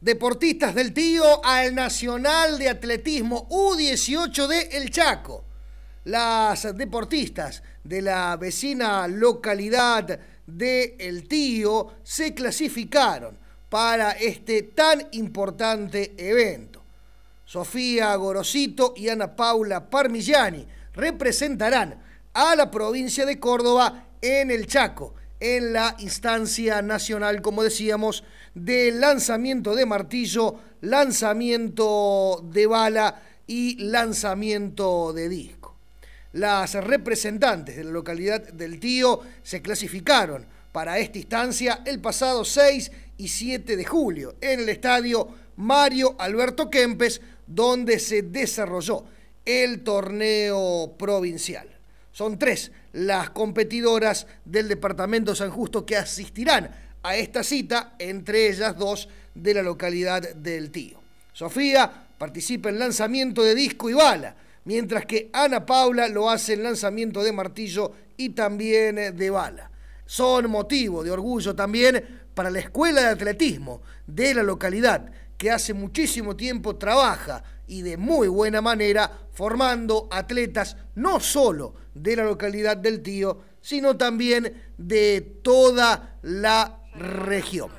Deportistas del Tío al Nacional de Atletismo U18 de El Chaco. Las deportistas de la vecina localidad de El Tío se clasificaron para este tan importante evento. Sofía Gorosito y Ana Paula Parmigiani representarán a la provincia de Córdoba en el Chaco en la instancia nacional, como decíamos, de lanzamiento de martillo, lanzamiento de bala y lanzamiento de disco. Las representantes de la localidad del Tío se clasificaron para esta instancia el pasado 6 y 7 de julio en el estadio Mario Alberto Kempes, donde se desarrolló el torneo provincial. Son tres las competidoras del Departamento San Justo que asistirán a esta cita, entre ellas dos de la localidad del Tío. Sofía participa en lanzamiento de disco y bala, mientras que Ana Paula lo hace en lanzamiento de martillo y también eh, de bala. Son motivo de orgullo también para la Escuela de Atletismo de la localidad, que hace muchísimo tiempo trabaja y de muy buena manera formando atletas no solo de la localidad del Tío, sino también de toda la región.